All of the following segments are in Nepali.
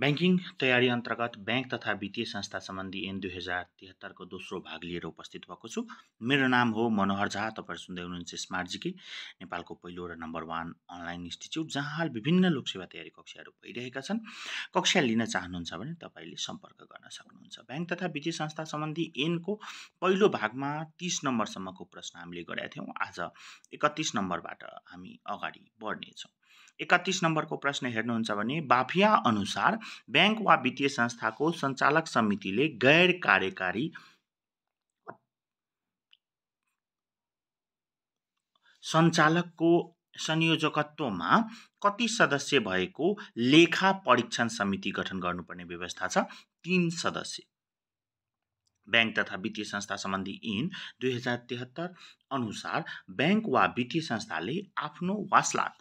ब्याङ्किङ तयारी अन्तर्गत ब्याङ्क तथा वित्तीय संस्था सम्बन्धी एन दुई हजार तिहत्तरको दोस्रो भाग लिएर उपस्थित भएको छु मेरो नाम हो मनोहर झा तपाईँहरू सुन्दै हुनुहुन्छ स्मार्ट जिके नेपालको पहिलो र नम्बर वान अनलाइन इन्स्टिच्युट जहाँ हाल विभिन्न लोकसेवा तयारी कक्षाहरू भइरहेका छन् कक्षा लिन चाहनुहुन्छ भने तपाईँले सम्पर्क गर्न सक्नुहुन्छ ब्याङ्क तथा वित्तीय संस्था सम्बन्धी एनको पहिलो भागमा तिस नम्बरसम्मको प्रश्न हामीले गरेका थियौँ आज एकतिस नम्बरबाट हामी अगाडि बढ्नेछौँ एकतिस नम्बरको प्रश्न हेर्नुहुन्छ भने बाफिया अनुसार ब्याङ्क वा वित्तीय संस्थाको सञ्चालक समितिले गैर कार्यकारी सञ्चालकको संयोजकत्वमा कति सदस्य भएको लेखा परीक्षण समिति गठन गर्नुपर्ने व्यवस्था छ तिन सदस्य ब्याङ्क तथा वित्तीय संस्था सम्बन्धी ऐन दुई हजार अनुसार ब्याङ्क वा वित्तीय संस्थाले आफ्नो वासलात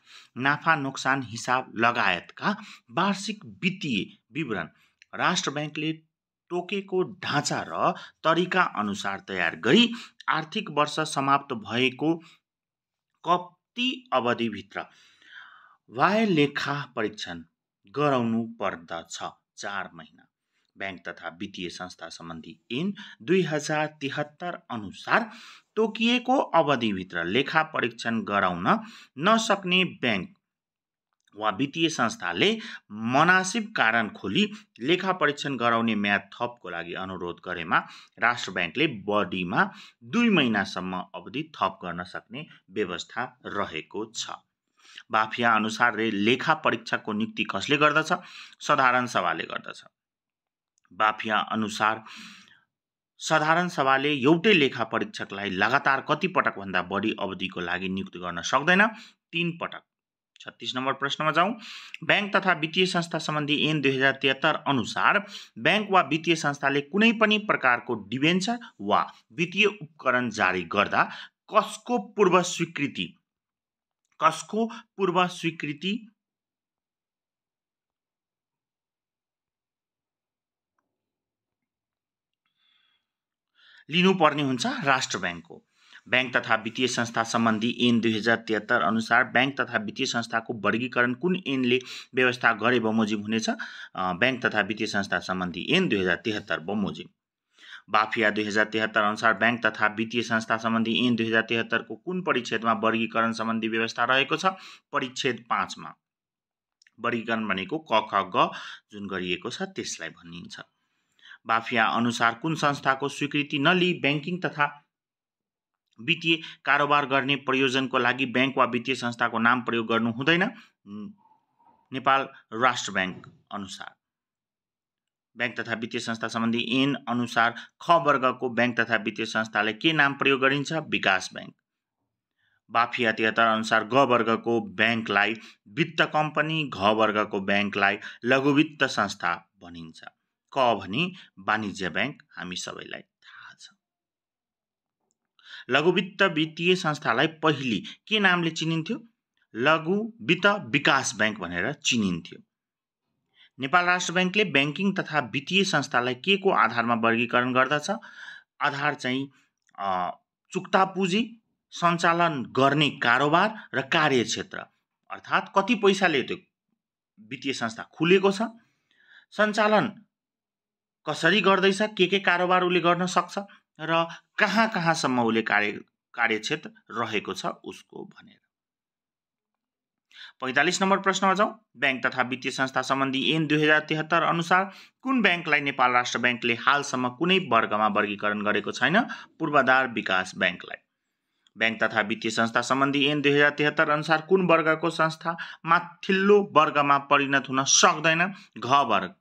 नाफा नोक्सान हिसाब लगायतका वार्षिक वित्तीय विवरण राष्ट्र ब्याङ्कले तोकेको ढाँचा र तरिका अनुसार तयार गरी आर्थिक वर्ष समाप्त भएको कति अवधिभित्र वाय लेखा परीक्षण गराउनु पर्दछ चार महिना ब्याङ्क तथा वित्तीय संस्था सम्बन्धी ऐन दुई हजार तिहत्तर अनुसार तोकिएको अवधिभित्र लेखा परीक्षण गराउन नसक्ने ब्याङ्क वा वित्तीय संस्थाले मनासिब कारण खोली लेखा परीक्षण गराउने म्याद थपको लागि अनुरोध गरेमा राष्ट्र ब्याङ्कले बडीमा दुई महिनासम्म अवधि थप गर्न सक्ने व्यवस्था रहेको छ बाफिया अनुसार लेखा परीक्षकको नियुक्ति कसले गर्दछ साधारण सभाले गर्दछ बाफिया अनुसार साधारण सभाले एउटै लेखा परीक्षकलाई लगातार कति पटक भन्दा बढी अवधिको लागि नियुक्त गर्न सक्दैन तिन पटक छत्तिस नम्बर प्रश्नमा जाउँ ब्याङ्क तथा वित्तीय संस्था सम्बन्धी एन दुई हजार तिहत्तर अनुसार ब्याङ्क वा वित्तीय संस्थाले कुनै पनि प्रकारको डिभेन्चर वा वित्तीय उपकरण जारी गर्दा कसको पूर्व स्वीकृति कसको पूर्व स्वीकृति लिनुपर्ने हुन्छ राष्ट्र ब्याङ्कको ब्याङ्क तथा वित्तीय संस्था सम्बन्धी एन दुई हजार तिहत्तर अनुसार ब्याङ्क तथा वित्तीय संस्थाको वर्गीकरण कुन ऐनले व्यवस्था गरे बमोजिम हुनेछ ब्याङ्क तथा वित्तीय संस्था सम्बन्धी एन दुई हजार तिहत्तर बमोजिम बाफिया दुई हजार तिहत्तर अनुसार ब्याङ्क तथा वित्तीय संस्था सम्बन्धी एन दुई हजार तिहत्तरको कुन परिच्छेदमा वर्गीकरण सम्बन्धी व्यवस्था रहेको छ परिच्छेद पाँचमा वर्गीकरण भनेको क ख ग जुन गरिएको छ त्यसलाई भनिन्छ बाफिया अनुसार कुन संस्थाको स्वीकृति नलिई ब्याङ्किङ तथा वित्तीय कारोबार गर्ने प्रयोजनको लागि ब्याङ्क वा वित्तीय संस्थाको नाम प्रयोग गर्नु हुँदैन नेपाल राष्ट्र ब्याङ्क अनुसार ब्याङ्क तथा वित्तीय संस्था सम्बन्धी एन अनुसार ख वर्गको ब्याङ्क तथा वित्तीय संस्थालाई के नाम प्रयोग गरिन्छ विकास ब्याङ्क बाफिया तिहत्तर अनुसार ग वर्गको ब्याङ्कलाई वित्त कम्पनी घ वर्गको ब्याङ्कलाई लघुवित्त संस्था भनिन्छ क भने वाणिज्य ब्याङ्क हामी सबैलाई थाहा छ लघु वित्त वित्तीय संस्थालाई पहिले के नामले चिनिन्थ्यो लघु वित्त विकास ब्याङ्क भनेर चिनिन्थ्यो नेपाल राष्ट्र ब्याङ्कले ब्याङ्किङ तथा वित्तीय संस्थालाई के को आधारमा वर्गीकरण गर्दछ आधार चाहिँ चुक्ता पुँजी सञ्चालन गर्ने कारोबार र कार्यक्षेत्र अर्थात् कति पैसाले त्यो वित्तीय संस्था खुलेको छ सञ्चालन कसरी गर्दैछ के के कारोबार उसले गर्न सक्छ र कहाँ कहाँसम्म उसले कार्य कार्यक्षेत्र रहेको छ उसको भनेर पैँतालिस नम्बर प्रश्नमा जाउँ ब्याङ्क तथा वित्तीय संस्था सम्बन्धी एन दुई हजार त्रिहत्तर अनुसार कुन ब्याङ्कलाई नेपाल राष्ट्र ब्याङ्कले हालसम्म कुनै वर्गमा वर्गीकरण गरेको छैन पूर्वाधार विकास ब्याङ्कलाई ब्याङ्क तथा वित्तीय संस्था सम्बन्धी एन दुई हजार त्रिहत्तर अनुसार कुन वर्गको संस्था माथिल्लो वर्गमा परिणत हुन सक्दैन घ वर्ग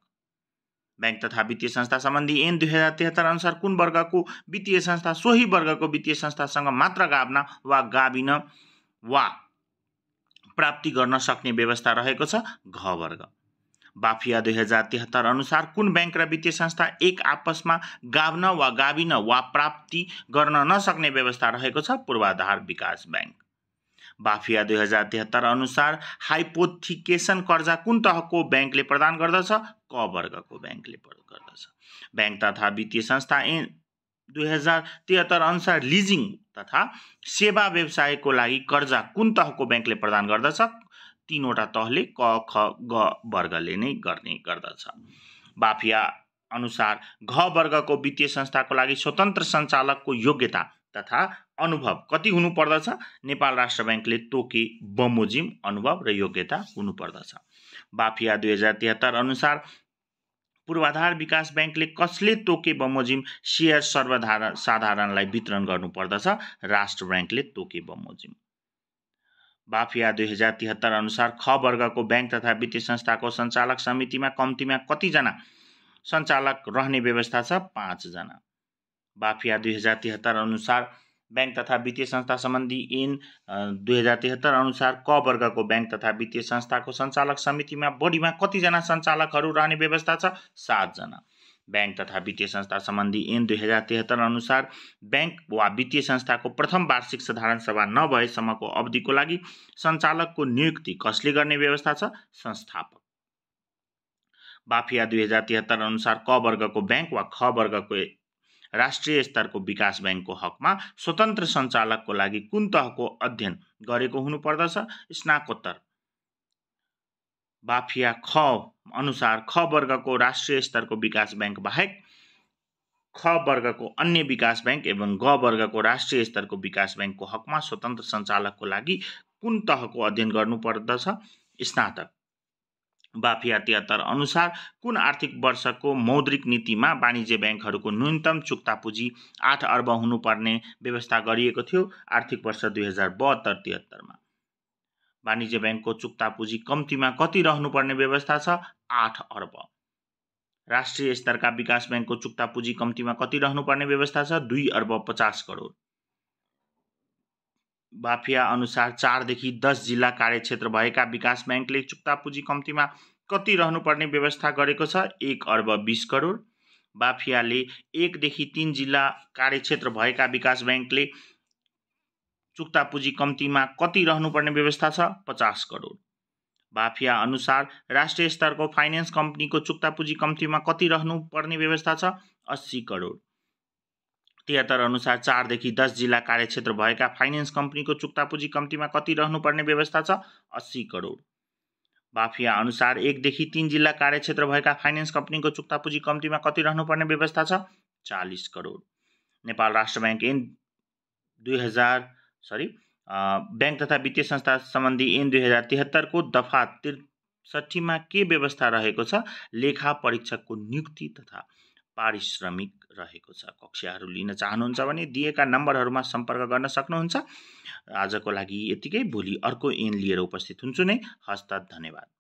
ब्याङ्क तथा वित्तीय संस्था सम्बन्धी ऐन दुई हजार त्रिहत्तर अनुसार कुन वर्गको वित्तीय संस्था सोही वर्गको वित्तीय संस्थासँग मात्र गाभ्न वा गाभिन वा प्राप्ति गर्न सक्ने व्यवस्था रहेको छ घ वर्ग बाफिया दुई हजार त्रिहत्तर अनुसार कुन ब्याङ्क र वित्तीय संस्था एक आपसमा गाभ्न वा गाभिन वा प्राप्ति गर्न नसक्ने व्यवस्था रहेको छ पूर्वाधार विकास ब्याङ्क बाफिया दुई हजार तिहत्तर अनुसार हाइपोथिकेसन कर्जा कुन तहको ब्याङ्कले प्रदान गर्दछ क वर्गको ब्याङ्कले गर्दछ ब्याङ्क तथा वित्तीय संस्था ए दुई हजार तिहत्तर अनुसार लिजिङ तथा सेवा व्यवसायको लागि कर्जा कुन तहको ब्याङ्कले प्रदान गर्दछ तिनवटा तहले क ख ग वर्गले नै गर्ने गर्दछ बाफिया अनुसार घ वर्गको वित्तीय संस्थाको लागि स्वतन्त्र सञ्चालकको योग्यता तथा अनुभव कति हुनुपर्दछ नेपाल राष्ट्र ब्याङ्कले तोके बमोजिम अनुभव र योग्यता हुनुपर्दछ बाफिया दुई हजार तिहत्तर अनुसार पूर्वाधार विकास ब्याङ्कले कसले तोके बमोजिम सेयर सर्वधारण साधारणलाई वितरण गर्नुपर्दछ राष्ट्र ब्याङ्कले तोके बमोजिम बाफिया दुई हजार तिहत्तर अनुसार ख वर्गको ब्याङ्क तथा वित्तीय संस्थाको सञ्चालक समितिमा कम्तीमा कतिजना सञ्चालक रहने व्यवस्था छ पाँचजना बाफिया दुई हजार तिहत्तर अनुसार ब्याङ्क तथा वित्तीय संस्था सम्बन्धी ऐन दुई हजार तिहत्तर अनुसार क वर्गको ब्याङ्क तथा वित्तीय संस्थाको सञ्चालक समितिमा बढीमा कतिजना सञ्चालकहरू रहने व्यवस्था छ सातजना ब्याङ्क तथा वित्तीय संस्था सम्बन्धी ऐन दुई हजार तिहत्तर अनुसार ब्याङ्क वा वित्तीय संस्थाको प्रथम वार्षिक साधारण सभा नभएसम्मको अवधिको लागि सञ्चालकको नियुक्ति कसले गर्ने व्यवस्था छ संस्थापक बाफिया दुई हजार तिहत्तर अनुसार क वर्गको ब्याङ्क वा ख वर्गको राष्ट्रिय स्तरको विकास ब्याङ्कको हकमा स्वतन्त्र सञ्चालकको लागि कुन तहको अध्ययन गरेको हुनुपर्दछ स्नाकोत्तर बाफिया ख अनुसार ख वर्गको राष्ट्रिय स्तरको विकास ब्याङ्क बाहेक ख वर्गको अन्य विकास ब्याङ्क एवं ग वर्गको राष्ट्रिय स्तरको विकास ब्याङ्कको हकमा स्वतन्त्र सञ्चालकको लागि कुन तहको अध्ययन गर्नुपर्दछ स्नातक बाफिया तिहत्तर अनुसार कुन आर्थिक वर्षको मौद्रिक नीतिमा वाणिज्य ब्याङ्कहरूको न्यूनतम चुक्ता पुँजी आठ अर्ब हुनुपर्ने व्यवस्था गरिएको थियो आर्थिक वर्ष दुई हजार बहत्तर तिहत्तरमा वाणिज्य ब्याङ्कको चुक्ता पुँजी कम्तीमा कति रहनुपर्ने व्यवस्था छ आठ अर्ब राष्ट्रिय स्तरका विकास ब्याङ्कको चुक्ता पुँजी कम्तीमा कति रहनुपर्ने व्यवस्था छ दुई अर्ब पचास करोड बाफिया अनुसार चारदेखि दस जिल्ला कार्यक्षेत्र भएका विकास ब्याङ्कले चुक्ता पुँजी कम्तीमा कति रहनुपर्ने व्यवस्था गरेको छ एक अर्ब बिस करोड बाफियाले एकदेखि तिन जिल्ला कार्यक्षेत्र भएका विकास ब्याङ्कले चुक्ता पुँजी कम्तीमा कति रहनुपर्ने व्यवस्था छ पचास करोड बाफिया अनुसार राष्ट्रिय स्तरको फाइनेन्स कम्पनीको चुक्ता पुँजी कम्तीमा कति रहनुपर्ने व्यवस्था छ अस्सी करोड तिहत्तर अनुसार चारदेखि दस जिल्ला कार्यक्षेत्र भएका फाइनेन्स कम्पनीको चुक्ता पुँजी कम्तीमा कति रहनुपर्ने व्यवस्था छ अस्सी करोड बाफिया अनुसार एकदेखि तिन जिल्ला कार्यक्षेत्र भएका फाइनेन्स कम्पनीको चुक्ता पुँजी कम्तीमा कति रहनुपर्ने व्यवस्था छ चालिस करोड नेपाल राष्ट्र ब्याङ्क एन दुई हजार सरी ब्याङ्क तथा वित्तीय संस्था सम्बन्धी एन दुई हजार तिहत्तरको दफा त्रिसठीमा के व्यवस्था रहेको छ लेखा परीक्षकको नियुक्ति तथा पारिश्रमिक रहेको छ कक्षाहरू लिन चाहनुहुन्छ भने दिएका नम्बरहरूमा सम्पर्क गर्न सक्नुहुन्छ आजको लागि यतिकै भोलि अर्को एन लिएर उपस्थित हुन्छु नै हस्त धन्यवाद